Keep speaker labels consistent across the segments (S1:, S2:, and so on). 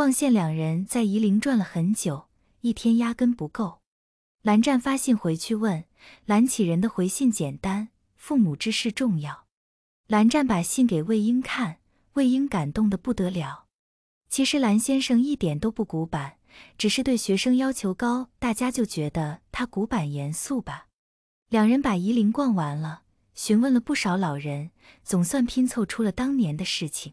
S1: 望羡两人在夷陵转了很久，一天压根不够。蓝湛发信回去问蓝启人的回信简单，父母之事重要。蓝湛把信给魏婴看，魏婴感动得不得了。其实蓝先生一点都不古板，只是对学生要求高，大家就觉得他古板严肃吧。两人把夷陵逛完了，询问了不少老人，总算拼凑出了当年的事情。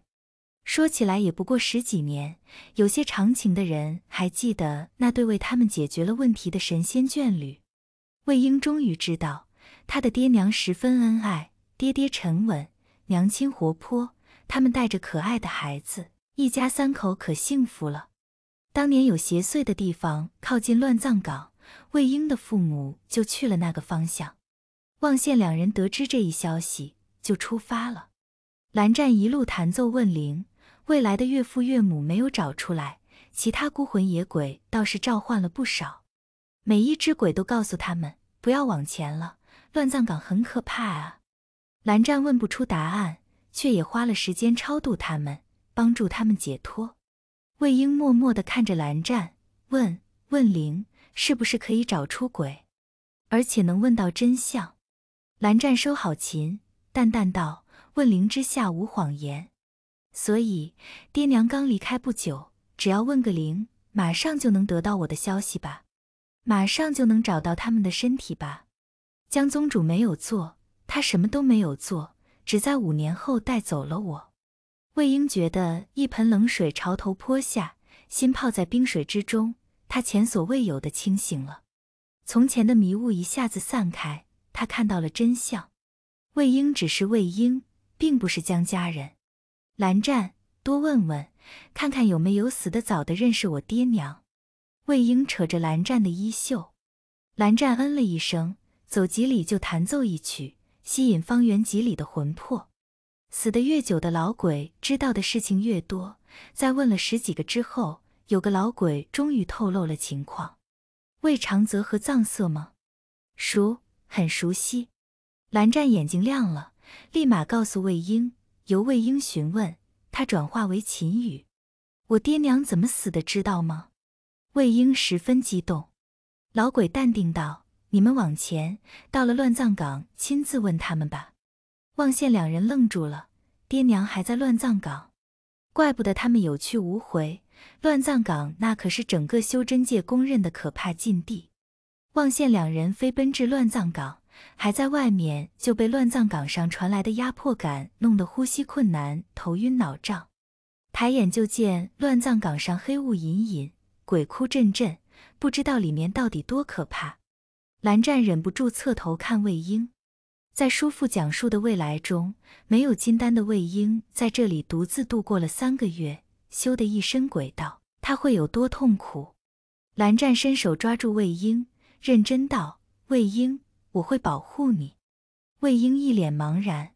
S1: 说起来也不过十几年，有些长情的人还记得那对为他们解决了问题的神仙眷侣。魏婴终于知道，他的爹娘十分恩爱，爹爹沉稳，娘亲活泼，他们带着可爱的孩子，一家三口可幸福了。当年有邪祟的地方靠近乱葬岗，魏婴的父母就去了那个方向。望仙两人得知这一消息，就出发了。蓝湛一路弹奏问灵。未来的岳父岳母没有找出来，其他孤魂野鬼倒是召唤了不少。每一只鬼都告诉他们不要往前了，乱葬岗很可怕啊。蓝湛问不出答案，却也花了时间超度他们，帮助他们解脱。魏婴默默地看着蓝湛，问：“问灵是不是可以找出鬼，而且能问到真相？”蓝湛收好琴，淡淡道：“问灵之下无谎言。”所以，爹娘刚离开不久，只要问个灵，马上就能得到我的消息吧，马上就能找到他们的身体吧。江宗主没有做，他什么都没有做，只在五年后带走了我。魏婴觉得一盆冷水朝头泼下，心泡在冰水之中，他前所未有的清醒了，从前的迷雾一下子散开，他看到了真相。魏婴只是魏婴，并不是江家人。蓝湛，多问问，看看有没有死得早的认识我爹娘。魏婴扯着蓝湛的衣袖，蓝湛嗯了一声，走几里就弹奏一曲，吸引方圆几里的魂魄。死得越久的老鬼，知道的事情越多。在问了十几个之后，有个老鬼终于透露了情况。魏长泽和藏色吗？熟，很熟悉。蓝湛眼睛亮了，立马告诉魏婴。由魏婴询问他转化为秦雨，我爹娘怎么死的，知道吗？魏婴十分激动。老鬼淡定道：“你们往前，到了乱葬岗，亲自问他们吧。”望县两人愣住了，爹娘还在乱葬岗，怪不得他们有去无回。乱葬岗那可是整个修真界公认的可怕禁地。望县两人飞奔至乱葬岗。还在外面就被乱葬岗上传来的压迫感弄得呼吸困难、头晕脑胀，抬眼就见乱葬岗上黑雾隐隐，鬼哭阵阵，不知道里面到底多可怕。蓝湛忍不住侧头看魏婴，在叔父讲述的未来中，没有金丹的魏婴在这里独自度过了三个月，修得一身鬼道，他会有多痛苦？蓝湛伸手抓住魏婴，认真道：“魏婴。”我会保护你。”魏婴一脸茫然。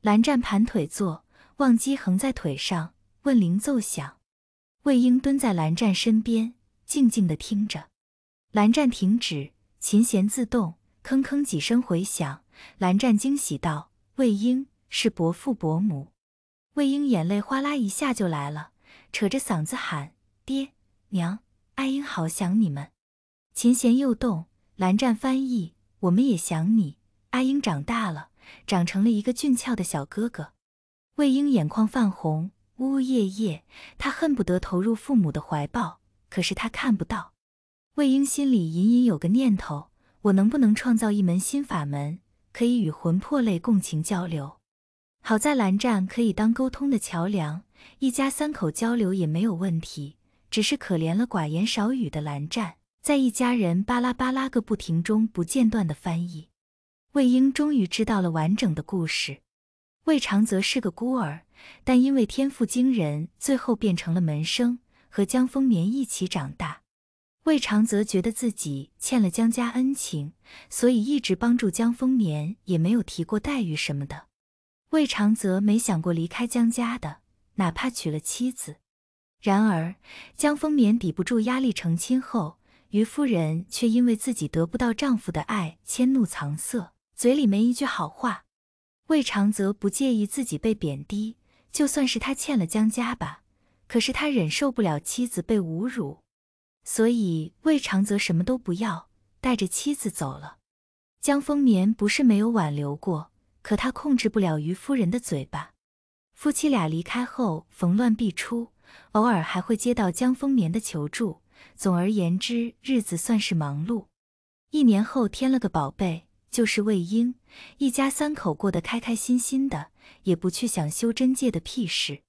S1: 蓝湛盘腿坐，忘机横在腿上，问铃奏响。魏婴蹲在蓝湛身边，静静的听着。蓝湛停止，琴弦自动，吭吭几声回响。蓝湛惊喜道：“魏婴，是伯父伯母。”魏婴眼泪哗啦一下就来了，扯着嗓子喊：“爹娘，阿婴好想你们！”琴弦又动，蓝湛翻译。我们也想你，阿英长大了，长成了一个俊俏的小哥哥。魏婴眼眶泛红，呜呜咽咽，他恨不得投入父母的怀抱，可是他看不到。魏婴心里隐隐有个念头：我能不能创造一门新法门，可以与魂魄类共情交流？好在蓝湛可以当沟通的桥梁，一家三口交流也没有问题，只是可怜了寡言少语的蓝湛。在一家人巴拉巴拉个不停中，不间断的翻译，魏婴终于知道了完整的故事。魏长泽是个孤儿，但因为天赋惊人，最后变成了门生，和江丰眠一起长大。魏长泽觉得自己欠了江家恩情，所以一直帮助江丰眠，也没有提过待遇什么的。魏长泽没想过离开江家的，哪怕娶了妻子。然而，江丰眠抵不住压力，成亲后。于夫人却因为自己得不到丈夫的爱，迁怒藏色，嘴里没一句好话。魏长泽不介意自己被贬低，就算是他欠了江家吧，可是他忍受不了妻子被侮辱，所以魏长泽什么都不要，带着妻子走了。江丰年不是没有挽留过，可他控制不了于夫人的嘴巴。夫妻俩离开后，逢乱必出，偶尔还会接到江丰年的求助。总而言之，日子算是忙碌。一年后添了个宝贝，就是魏婴。一家三口过得开开心心的，也不去想修真界的屁事。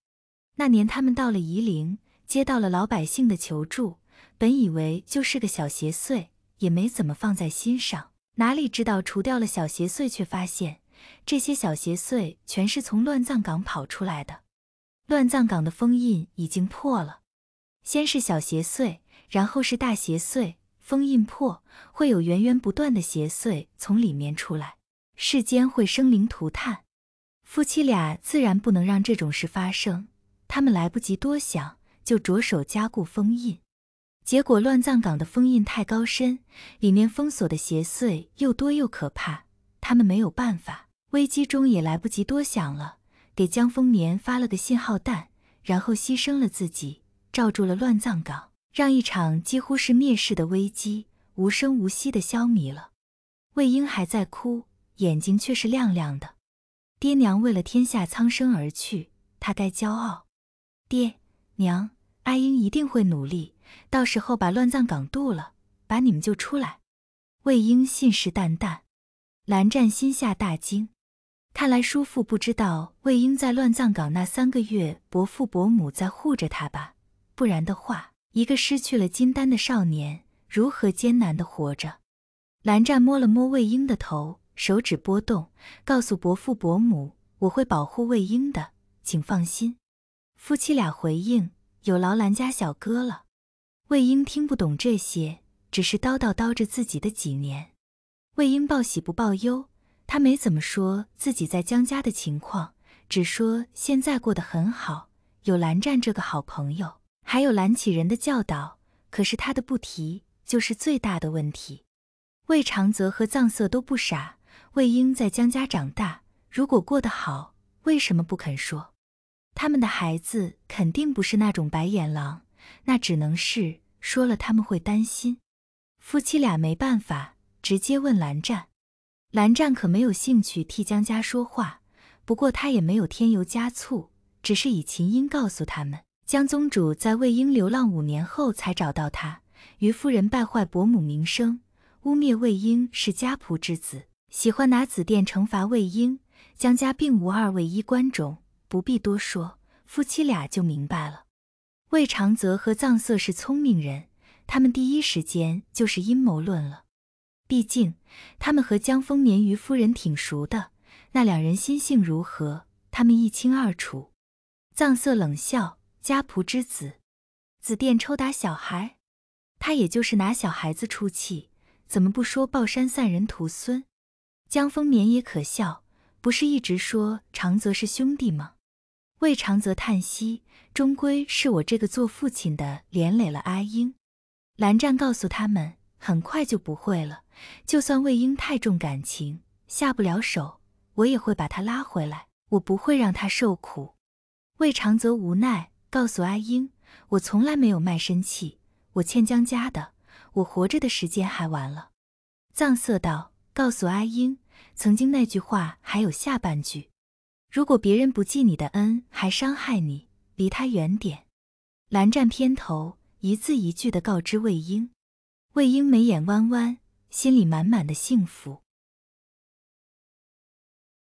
S1: 那年他们到了夷陵，接到了老百姓的求助。本以为就是个小邪祟，也没怎么放在心上。哪里知道，除掉了小邪祟，却发现这些小邪祟全是从乱葬岗跑出来的。乱葬岗的封印已经破了，先是小邪祟。然后是大邪祟，封印破，会有源源不断的邪祟从里面出来，世间会生灵涂炭。夫妻俩自然不能让这种事发生，他们来不及多想，就着手加固封印。结果乱葬岗的封印太高深，里面封锁的邪祟又多又可怕，他们没有办法。危机中也来不及多想了，给江丰年发了个信号弹，然后牺牲了自己，罩住了乱葬岗。让一场几乎是灭世的危机无声无息的消弭了。魏婴还在哭，眼睛却是亮亮的。爹娘为了天下苍生而去，他该骄傲。爹娘，阿婴一定会努力，到时候把乱葬岗渡了，把你们救出来。魏婴信誓旦旦。蓝湛心下大惊，看来叔父不知道魏婴在乱葬岗那三个月，伯父伯母在护着他吧？不然的话。一个失去了金丹的少年如何艰难的活着？蓝湛摸了摸魏婴的头，手指拨动，告诉伯父伯母：“我会保护魏婴的，请放心。”夫妻俩回应：“有劳蓝家小哥了。”魏婴听不懂这些，只是叨叨叨着自己的几年。魏婴报喜不报忧，他没怎么说自己在江家的情况，只说现在过得很好，有蓝湛这个好朋友。还有蓝启仁的教导，可是他的不提就是最大的问题。魏长泽和藏色都不傻，魏婴在江家长大，如果过得好，为什么不肯说？他们的孩子肯定不是那种白眼狼，那只能是说了他们会担心。夫妻俩没办法，直接问蓝湛。蓝湛可没有兴趣替江家说话，不过他也没有添油加醋，只是以琴音告诉他们。江宗主在魏婴流浪五年后才找到他。虞夫人败坏伯母名声，污蔑魏婴是家仆之子，喜欢拿紫殿惩罚魏婴。江家并无二位衣冠冢，不必多说，夫妻俩就明白了。魏长泽和藏色是聪明人，他们第一时间就是阴谋论了。毕竟他们和江丰年、于夫人挺熟的，那两人心性如何，他们一清二楚。藏色冷笑。家仆之子，紫电抽打小孩，他也就是拿小孩子出气，怎么不说抱山散人徒孙江丰眠也可笑，不是一直说长泽是兄弟吗？魏长泽叹息，终归是我这个做父亲的连累了阿英。蓝湛告诉他们，很快就不会了，就算魏婴太重感情下不了手，我也会把他拉回来，我不会让他受苦。魏长泽无奈。告诉阿英，我从来没有卖身契，我欠江家的，我活着的时间还完了。藏色道，告诉阿英，曾经那句话还有下半句，如果别人不记你的恩，还伤害你，离他远点。蓝湛偏头，一字一句的告知魏婴，魏婴眉眼弯弯，心里满满的幸福。